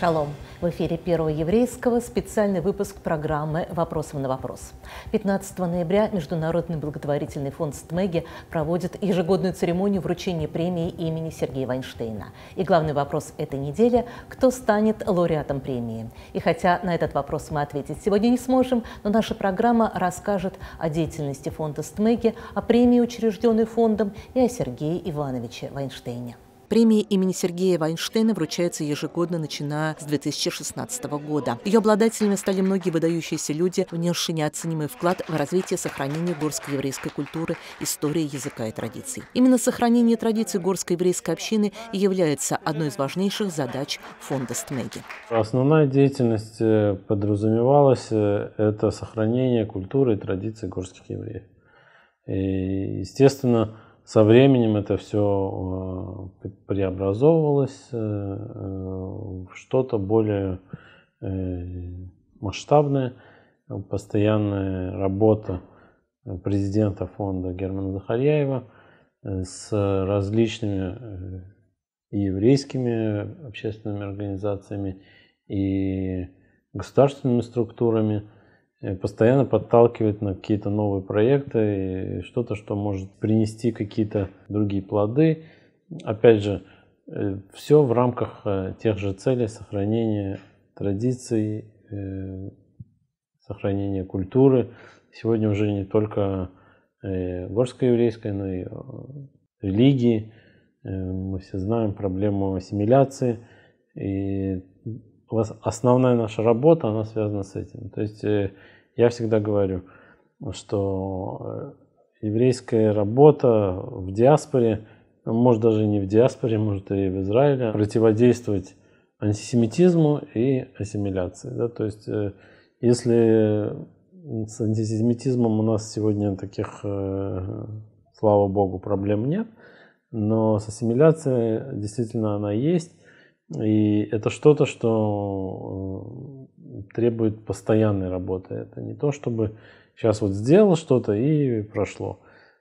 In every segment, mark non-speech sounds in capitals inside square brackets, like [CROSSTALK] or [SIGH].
Шалом! В эфире Первого еврейского специальный выпуск программы «Вопросом на вопрос». 15 ноября Международный благотворительный фонд «Стмеги» проводит ежегодную церемонию вручения премии имени Сергея Вайнштейна. И главный вопрос этой недели – кто станет лауреатом премии? И хотя на этот вопрос мы ответить сегодня не сможем, но наша программа расскажет о деятельности фонда «Стмеги», о премии, учрежденной фондом, и о Сергее Ивановиче Вайнштейне. Премия имени Сергея Вайнштейна вручается ежегодно, начиная с 2016 года. Ее обладателями стали многие выдающиеся люди, внесшие неоценимый вклад в развитие и сохранение горской еврейской культуры, истории, языка и традиций. Именно сохранение традиций горской еврейской общины и является одной из важнейших задач фонда Стмеги. Основная деятельность э, подразумевалась э, – это сохранение культуры и традиций горских евреев. И, естественно, со временем это все э, преобразовывалось э, в что-то более э, масштабное, постоянная работа президента фонда Германа Захарьяева с различными еврейскими общественными организациями и государственными структурами – постоянно подталкивает на какие-то новые проекты, что-то, что может принести какие-то другие плоды. Опять же, э, все в рамках э, тех же целей сохранения традиций, э, сохранения культуры. Сегодня уже не только горско-еврейской, но и религии. Мы все знаем проблему ассимиляции. И основная наша работа, она связана с этим. То есть э, я всегда говорю, что э, еврейская работа в диаспоре, ну, может даже не в диаспоре, может и в Израиле, противодействовать антисемитизму и ассимиляции. Да? То есть э, если с антисемитизмом у нас сегодня таких, слава богу, проблем нет, но с ассимиляцией действительно она есть. И это что-то, что э, требует постоянной работы. Это не то, чтобы сейчас вот сделал что-то и прошло.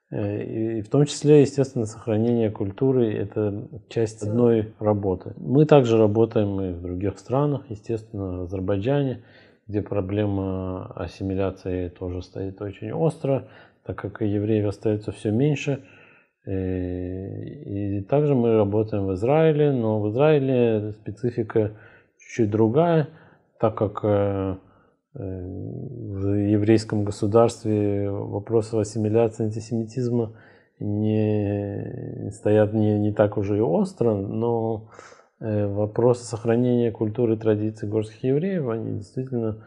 Э, и в том числе, естественно, сохранение культуры – это часть одной работы. Мы также работаем и в других странах, естественно, в Азербайджане, где проблема ассимиляции тоже стоит очень остро, так как евреев остается все меньше – Э, и также мы работаем в Израиле, но в Израиле специфика чуть-чуть другая, так как э, э, в еврейском государстве вопросы ассимиляции антисемитизма не стоят не, не так уже и остро, но вопросы сохранения культуры и традиций горских евреев, они действительно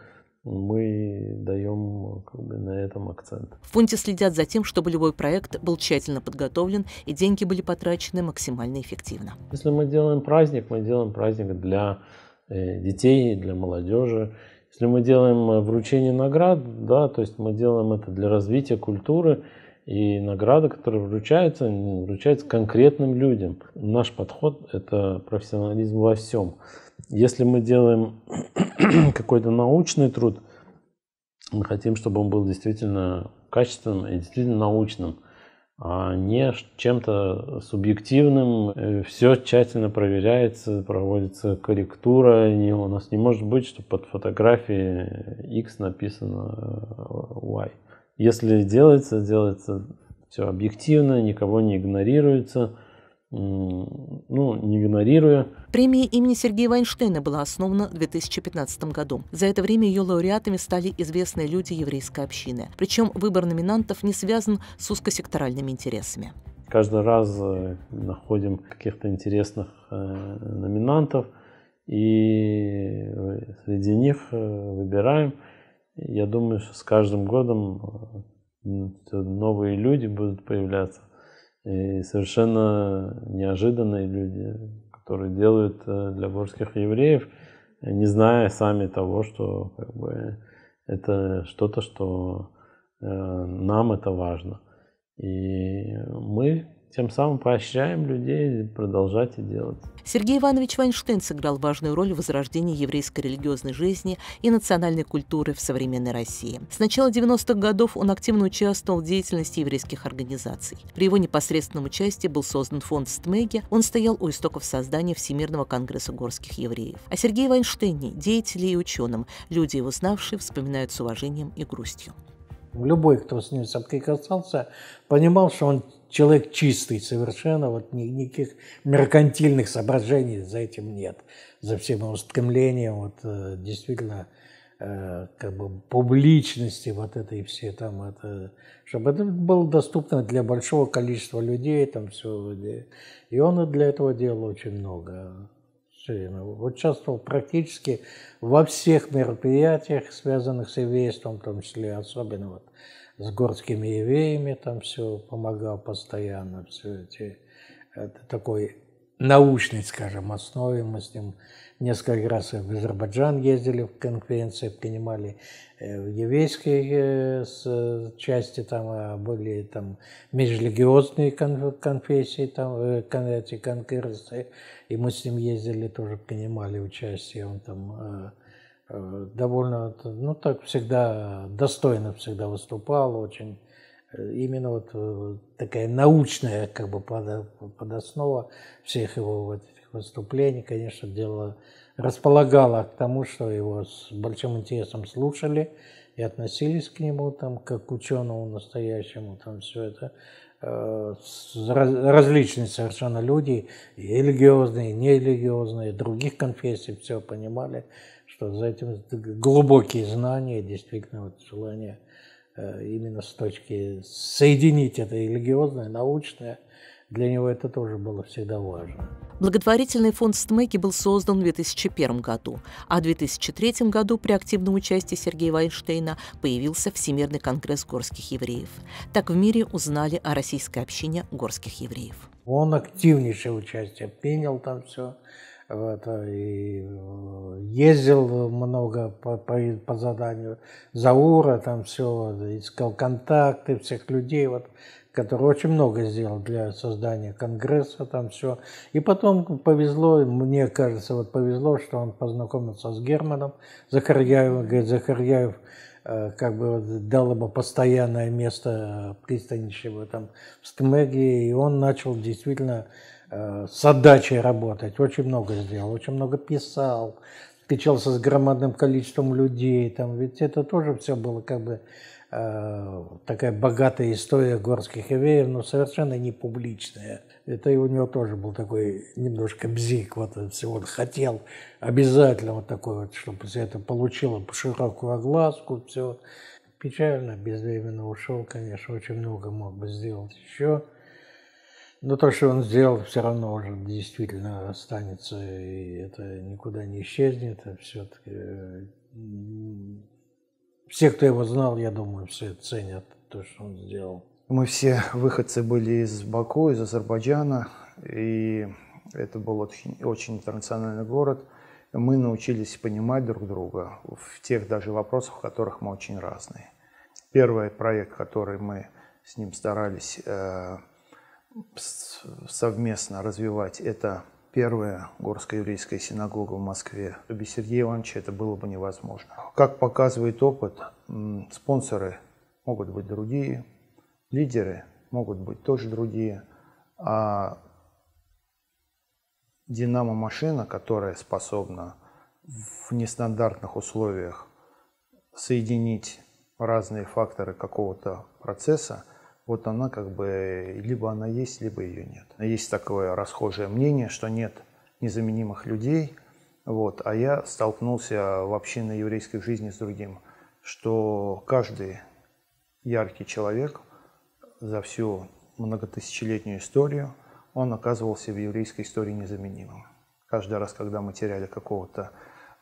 мы даем как бы, на этом акцент. В пункте следят за тем, чтобы любой проект был тщательно подготовлен и деньги были потрачены максимально эффективно. Если мы делаем праздник, мы делаем праздник для э, детей, для молодежи. Если мы делаем э, вручение наград, да, то есть мы делаем это для развития культуры, и награды, которые вручаются, вручаются конкретным людям. Наш подход – это профессионализм во всем. Если мы делаем [CLEARS THROAT] какой-то научный труд, мы хотим, чтобы он был действительно качественным и действительно научным, а не чем-то субъективным. Э, все тщательно проверяется, проводится корректура. у нас не может быть, что под фотографией X написано э, Y. Если делается, делается все объективно, никого не игнорируется – ну, не игнорируя. Премия имени Сергея Вайнштейна была основана в 2015 году. За это время ее лауреатами стали известные люди еврейской общины. Причем выбор номинантов не связан с узкосекторальными интересами. Каждый раз э, находим каких-то интересных э, номинантов и э, среди них выбираем. Я думаю, что с каждым годом новые люди будут появляться. И совершенно неожиданные люди, которые делают э, для борских евреев, не зная сами того, что как бы, это что-то, что э, нам это важно. И мы тем самым поощряем людей продолжать и делать. Сергей Иванович Вайнштейн сыграл важную роль в возрождении еврейской религиозной жизни и национальной культуры в современной России. С начала 90-х годов он активно участвовал в деятельности еврейских организаций. При его непосредственном участии был создан фонд Стмеги, он стоял у истоков создания Всемирного конгресса горских евреев. О Сергее Вайнштейне, деятеле и ученым, люди его знавшие вспоминают с уважением и грустью. Любой, кто с ним соприкасался, понимал, что он человек чистый совершенно, вот никаких меркантильных соображений за этим нет, за всем его вот э, действительно э, как бы публичности вот этой все там это чтобы это было доступно для большого количества людей там все и он для этого делал очень много все ну, время участвовал практически во всех мероприятиях связанных с еврейством в том числе особенно вот с горскими евреями там все помогал постоянно, все эти, это такой научной, скажем, основе. Мы с ним несколько раз в Азербайджан ездили в конференции, принимали э, в еврейской э, части, там а были там межрелигиозные конфессии, там э, эти конкурсы, и мы с ним ездили, тоже принимали участие, он там Э, довольно, ну так всегда, достойно всегда выступал, очень э, именно вот э, такая научная как бы под подоснова всех его вот этих выступлений, конечно, дело располагало к тому, что его с большим интересом слушали и относились к нему там как к ученому настоящему, там все это различные совершенно люди, и религиозные, и нерелигиозные, других конфессий, все понимали что за этим глубокие знания, действительно, вот желание э, именно с точки соединить это религиозное, научное, для него это тоже было всегда важно. Благотворительный фонд «Стмеки» был создан в 2001 году, а в 2003 году при активном участии Сергея Вайнштейна появился Всемирный конгресс горских евреев. Так в мире узнали о российской общине горских евреев. Он активнейшее участие принял там все. Вот, э, и э, ездил много по, по, по заданию Заура, там все, искал контакты всех людей, вот, который очень много сделал для создания Конгресса, там все. И потом повезло, мне кажется, вот повезло, что он познакомился с Германом Захарьяевым. Говорит, Захарьяев э, как бы вот дал ему постоянное место пристанищего там в Стмеге, и он начал действительно Э, с отдачей работать, очень много сделал, очень много писал, встречался с громадным количеством людей, там, ведь это тоже все было как бы э, такая богатая история горских евреев, но совершенно не публичная. Это и у него тоже был такой немножко бзик, вот всего он хотел обязательно вот такой вот, чтобы все это получило широкую огласку, все. Печально, безвременно ушел, конечно, очень много мог бы сделать еще. Но то, что он сделал, все равно уже действительно останется, и это никуда не исчезнет. А Все-таки э, все, кто его знал, я думаю, все ценят то, что он сделал. Мы все выходцы были из Баку, из Азербайджана, и это был очень, очень интернациональный город. Мы научились понимать друг друга в тех даже вопросах, в которых мы очень разные. Первый проект, который мы с ним старались э, совместно развивать. Это первая горская еврейская синагога в Москве. Без Сергея Ивановича это было бы невозможно. Как показывает опыт, спонсоры могут быть другие, лидеры могут быть тоже другие, а динамо-машина, которая способна в нестандартных условиях соединить разные факторы какого-то процесса – вот она как бы, либо она есть, либо ее нет. Есть такое расхожее мнение, что нет незаменимых людей, вот, а я столкнулся вообще на еврейской жизни с другим, что каждый яркий человек за всю многотысячелетнюю историю, он оказывался в еврейской истории незаменимым. Каждый раз, когда мы теряли какого-то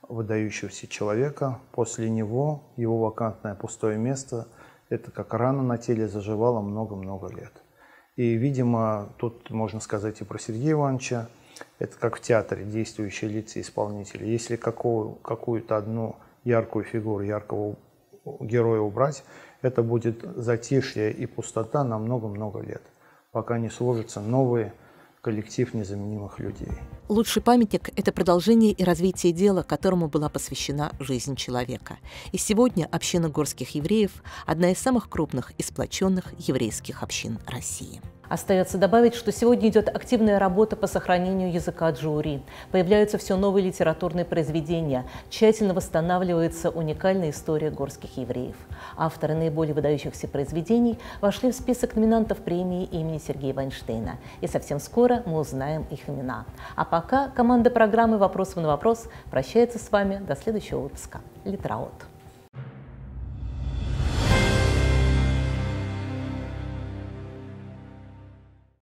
выдающегося человека, после него его вакантное пустое место – это как рана на теле заживала много-много лет. И, видимо, тут можно сказать и про Сергея Ивановича, это как в театре действующие лица исполнители. Если какую, какую-то одну яркую фигуру, яркого героя убрать, это будет затишье и пустота на много-много лет, пока не сложатся новые коллектив незаменимых людей. Лучший памятник – это продолжение и развитие дела, которому была посвящена жизнь человека. И сегодня община горских евреев – одна из самых крупных и сплоченных еврейских общин России. Остается добавить, что сегодня идет активная работа по сохранению языка джури. Появляются все новые литературные произведения. Тщательно восстанавливается уникальная история горских евреев. Авторы наиболее выдающихся произведений вошли в список номинантов премии имени Сергея Вайнштейна. И совсем скоро мы узнаем их имена. А пока команда программы «Вопросов на вопрос» прощается с вами до следующего выпуска. Литраут.